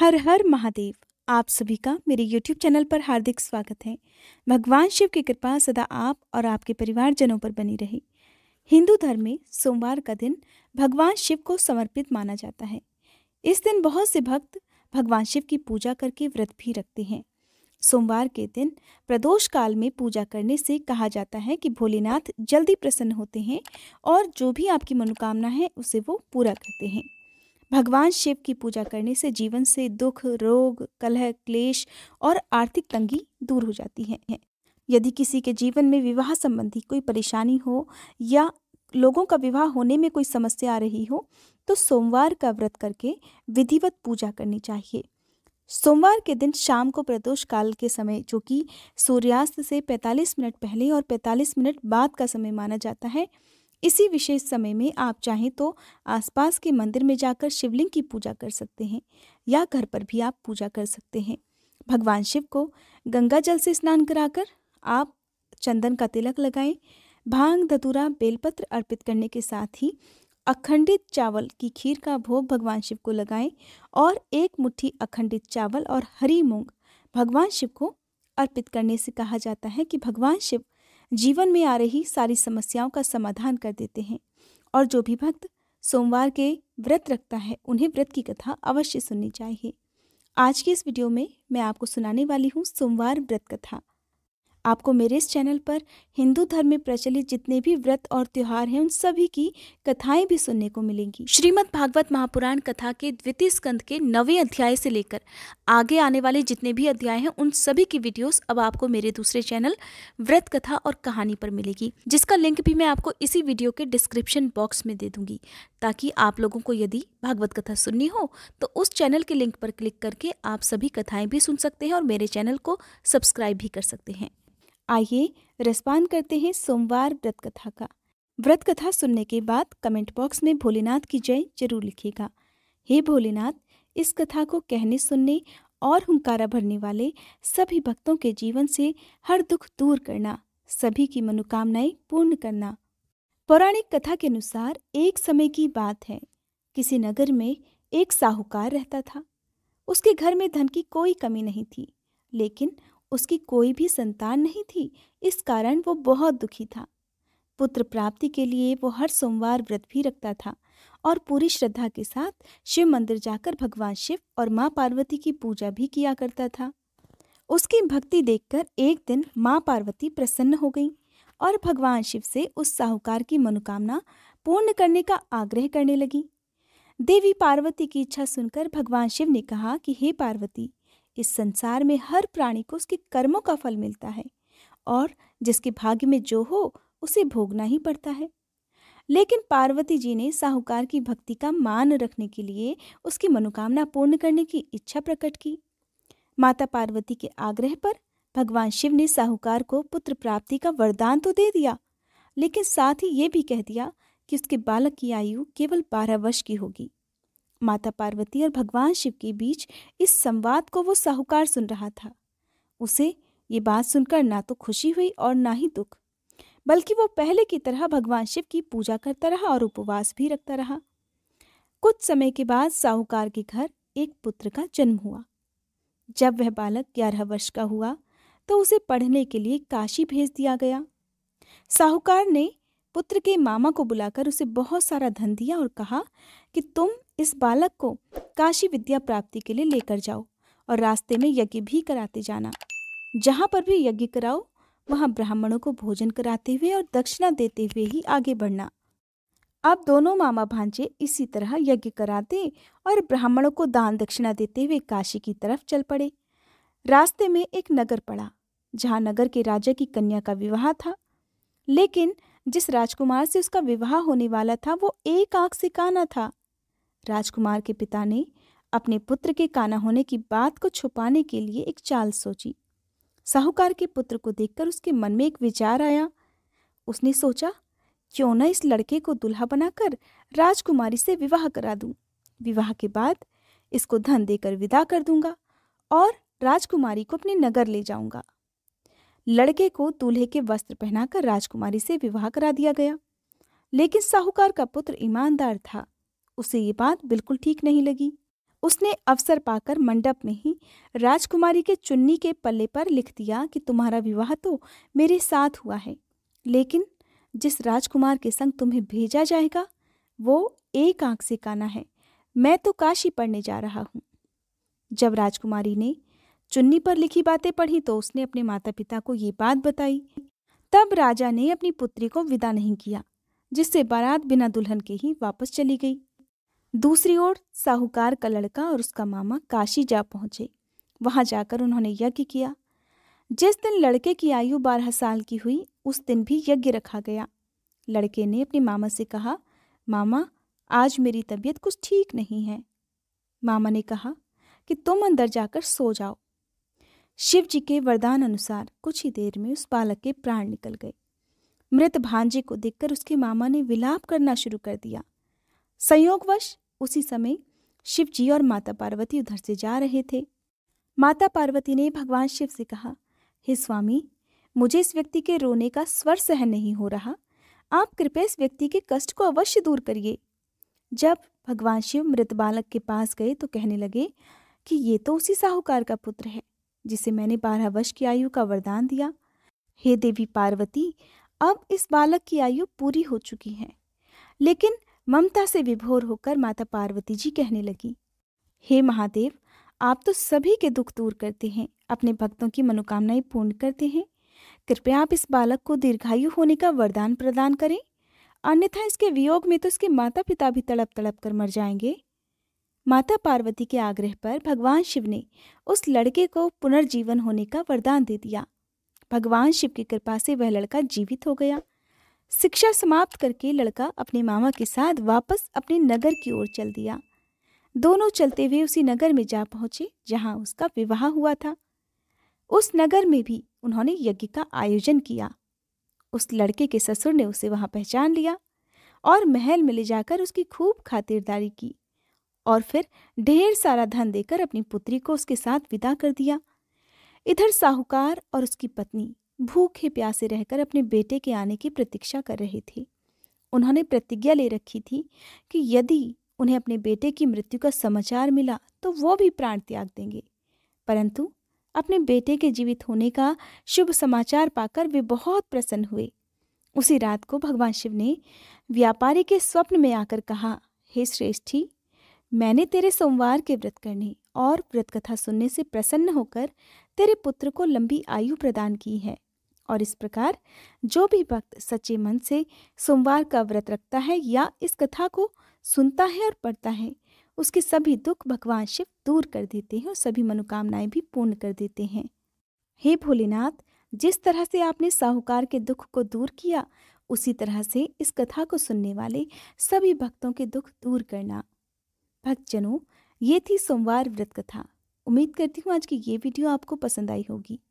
हर हर महादेव आप सभी का मेरे YouTube चैनल पर हार्दिक स्वागत है भगवान शिव की कृपा सदा आप और आपके परिवारजनों पर बनी रहे हिंदू धर्म में सोमवार का दिन भगवान शिव को समर्पित माना जाता है इस दिन बहुत से भक्त भगवान शिव की पूजा करके व्रत भी रखते हैं सोमवार के दिन प्रदोष काल में पूजा करने से कहा जाता है कि भोलेनाथ जल्दी प्रसन्न होते हैं और जो भी आपकी मनोकामना है उसे वो पूरा करते हैं भगवान शिव की पूजा करने से जीवन से दुख रोग कलह क्लेश और आर्थिक तंगी दूर हो जाती है यदि किसी के जीवन में विवाह संबंधी कोई परेशानी हो या लोगों का विवाह होने में कोई समस्या आ रही हो तो सोमवार का व्रत करके विधिवत पूजा करनी चाहिए सोमवार के दिन शाम को प्रदोष काल के समय जो कि सूर्यास्त से 45 मिनट पहले और 45 मिनट बाद का समय माना जाता है इसी विशेष समय में आप चाहें तो आसपास के मंदिर में जाकर शिवलिंग की पूजा कर सकते हैं या घर पर भी आप पूजा कर सकते हैं भगवान शिव को गंगा जल से स्नान कराकर आप चंदन का तिलक लगाएं भांग धतूरा बेलपत्र अर्पित करने के साथ ही अखंडित चावल की खीर का भोग भगवान शिव को लगाएं और एक मुट्ठी अखंडित चावल और हरी मूंग भगवान शिव को अर्पित करने से कहा जाता है कि भगवान शिव जीवन में आ रही सारी समस्याओं का समाधान कर देते हैं और जो भी भक्त सोमवार के व्रत रखता है उन्हें व्रत की कथा अवश्य सुननी चाहिए आज की इस वीडियो में मैं आपको सुनाने वाली हूँ सोमवार व्रत कथा आपको मेरे इस चैनल पर हिंदू धर्म में प्रचलित जितने भी व्रत और त्यौहार हैं उन सभी की कथाएं भी सुनने को मिलेंगी श्रीमद् भागवत महापुराण कथा के द्वितीय स्कंद के नवे अध्याय से लेकर आगे आने वाले जितने भी अध्याय हैं उन सभी की वीडियोस अब आपको मेरे दूसरे चैनल व्रत कथा और कहानी पर मिलेगी जिसका लिंक भी मैं आपको इसी वीडियो के डिस्क्रिप्शन बॉक्स में दे दूंगी ताकि आप लोगों को यदि भागवत कथा सुननी हो तो उस चैनल के लिंक पर क्लिक करके आप सभी कथाएं भी सुन सकते हैं और मेरे चैनल को सब्सक्राइब भी कर सकते हैं आइए रेस्पॉन्ड करते हैं सोमवार व्रत कथा का व्रत कथा सुनने के बाद कमेंट बॉक्स में भोलेनाथ की जय जरूर लिखिएगा हे भोलेनाथ इस कथा को कहने सुनने और हुंकारा भरने वाले सभी भक्तों के जीवन से हर दुख दूर करना सभी की मनोकामनाएं पूर्ण करना पौराणिक कथा के अनुसार एक समय की बात है किसी नगर में एक साहूकार रहता था उसके घर में धन की कोई कमी नहीं थी लेकिन उसकी कोई भी संतान नहीं थी इस कारण वो बहुत दुखी था पुत्र प्राप्ति के लिए वो हर सोमवार व्रत भी रखता था और पूरी श्रद्धा के साथ शिव मंदिर जाकर भगवान शिव और माँ पार्वती की पूजा भी किया करता था उसकी भक्ति देखकर एक दिन माँ पार्वती प्रसन्न हो गई और भगवान शिव से उस साहूकार की मनोकामना पूर्ण करने का आग्रह करने लगी देवी पार्वती की इच्छा सुनकर भगवान शिव ने कहा कि हे पार्वती इस संसार में हर प्राणी को उसके कर्मों का फल मिलता है और जिसके भाग्य में जो हो उसे भोगना ही पड़ता है लेकिन पार्वती जी ने साहूकार की भक्ति का मान रखने के लिए उसकी मनोकामना पूर्ण करने की इच्छा प्रकट की माता पार्वती के आग्रह पर भगवान शिव ने साहूकार को पुत्र प्राप्ति का वरदान तो दे दिया लेकिन साथ ही ये भी कह दिया कि उसके बालक की आयु केवल बारह वर्ष की होगी माता पार्वती और भगवान शिव के बीच इस संवाद को वो साहूकार सुन रहा था उसे ये बात सुनकर ना तो खुशी हुई और ना ही दुख बल्कि वो पहले की तरह भगवान शिव की पूजा करता रहा और उपवास भी रखता रहा कुछ समय के बाद साहूकार के घर एक पुत्र का जन्म हुआ जब वह बालक ग्यारह वर्ष का हुआ तो उसे पढ़ने के लिए काशी भेज दिया गया साहूकार ने पुत्र के मामा को बुलाकर उसे बहुत सारा धन दिया और कहा कि तुम इस बालक को काशी विद्या प्राप्ति के लिए लेकर जाओ और रास्ते में यज्ञ भी कराते जाना जहाँ पर भी यज्ञ कराओ वहाँ ब्राह्मणों को भोजन कराते हुए और दक्षिणा देते हुए ही आगे बढ़ना अब दोनों मामा भांजे इसी तरह यज्ञ कराते और ब्राह्मणों को दान दक्षिणा देते हुए काशी की तरफ चल पड़े रास्ते में एक नगर पड़ा जहाँ नगर के राजा की कन्या का विवाह था लेकिन जिस राजकुमार से उसका विवाह होने वाला था वो एक आंख से काना था राजकुमार के पिता ने अपने पुत्र के काना होने की बात को छुपाने के लिए एक चाल सोची साहूकार के पुत्र को देखकर उसके मन में एक विचार आया उसने सोचा क्यों न इस लड़के को दुल्हा बनाकर राजकुमारी से विवाह करा दूं। विवाह के बाद इसको धन देकर विदा कर दूंगा और राजकुमारी को अपने नगर ले जाऊंगा लड़के को दूल्हे के वस्त्र पहनाकर राजकुमारी से विवाह करा दिया गया लेकिन साहूकार का पुत्र ईमानदार था उसे ये बात बिल्कुल ठीक नहीं लगी उसने अवसर पाकर मंडप में ही राजकुमारी के चुन्नी के पल्ले पर लिख दिया कि तुम्हारा विवाह तो मेरे साथ हुआ है लेकिन जिस राजकुमार के संग तुम्हें भेजा जाएगा वो एक आंख से काना है मैं तो काशी पढ़ने जा रहा हूँ जब राजकुमारी ने चुन्नी पर लिखी बातें पढ़ी तो उसने अपने माता पिता को ये बात बताई तब राजा ने अपनी पुत्री को विदा नहीं किया जिससे बारात बिना दुल्हन के ही वापस चली गई दूसरी ओर साहूकार का लड़का और उसका मामा काशी जा पहुंचे वहां जाकर उन्होंने यज्ञ किया जिस दिन लड़के की आयु बारह साल की हुई उस दिन भी यज्ञ रखा गया लड़के ने अपने मामा से कहा मामा आज मेरी तबीयत कुछ ठीक नहीं है मामा ने कहा कि तुम अंदर जाकर सो जाओ शिव जी के वरदान अनुसार कुछ ही देर में उस बालक के प्राण निकल गए मृत भांजे को देखकर उसके मामा ने विलाप करना शुरू कर दिया संयोगवश उसी समय शिव जी और माता पार्वती उधर से जा रहे थे माता पार्वती ने भगवान शिव से कहा हे स्वामी मुझे इस व्यक्ति के रोने का स्वर सहन नहीं हो रहा आप कृपया इस व्यक्ति के कष्ट को अवश्य दूर करिए जब भगवान शिव मृत बालक के पास गए तो कहने लगे कि ये तो उसी साहूकार का पुत्र है जिसे मैंने बारह वर्ष की आयु का वरदान दिया हे देवी पार्वती अब इस बालक की आयु पूरी हो चुकी है लेकिन ममता से विभोर होकर माता पार्वती जी कहने लगी हे महादेव आप तो सभी के दुख दूर करते हैं अपने भक्तों की मनोकामनाएं पूर्ण करते हैं कृपया आप इस बालक को दीर्घायु होने का वरदान प्रदान करें अन्यथा इसके वियोग में तो इसके माता पिता भी तड़प तड़प कर मर जाएंगे माता पार्वती के आग्रह पर भगवान शिव ने उस लड़के को पुनर्जीवन होने का वरदान दे दिया भगवान शिव की कृपा से वह लड़का जीवित हो गया शिक्षा समाप्त करके लड़का अपने मामा के साथ वापस अपने नगर की ओर चल दिया दोनों चलते हुए उसी नगर में जा पहुंचे जहां उसका विवाह हुआ था उस नगर में भी उन्होंने यज्ञ का आयोजन किया उस लड़के के ससुर ने उसे वहां पहचान लिया और महल में ले जाकर उसकी खूब खातिरदारी की और फिर ढेर सारा धन देकर अपनी पुत्री को उसके साथ विदा कर दिया इधर साहूकार और उसकी पत्नी भूखे प्यासे रहकर अपने बेटे के आने की प्रतीक्षा कर रहे थे उन्होंने प्रतिज्ञा ले रखी थी कि यदि उन्हें अपने बेटे की मृत्यु का समाचार मिला तो वो भी प्राण त्याग देंगे परंतु अपने बेटे के जीवित होने का शुभ समाचार पाकर वे बहुत प्रसन्न हुए उसी रात को भगवान शिव ने व्यापारी के स्वप्न में आकर कहा हे श्रेष्ठी मैंने तेरे सोमवार के व्रत करने और व्रत कथा सुनने से प्रसन्न होकर तेरे पुत्र को लंबी आयु प्रदान की है और इस प्रकार जो भी भक्त सच्चे मन से सोमवार का व्रत रखता है या इस कथा को सुनता है और पढ़ता है उसके सभी दुख भगवान शिव दूर कर देते हैं और सभी मनोकामनाएं भी पूर्ण कर देते हैं हे भोलेनाथ जिस तरह से आपने साहूकार के दुख को दूर किया उसी तरह से इस कथा को सुनने वाले सभी भक्तों के दुख दूर करना भक्तजनों ये थी सोमवार व्रत कथा उम्मीद करती हूँ आज की ये वीडियो आपको पसंद आई होगी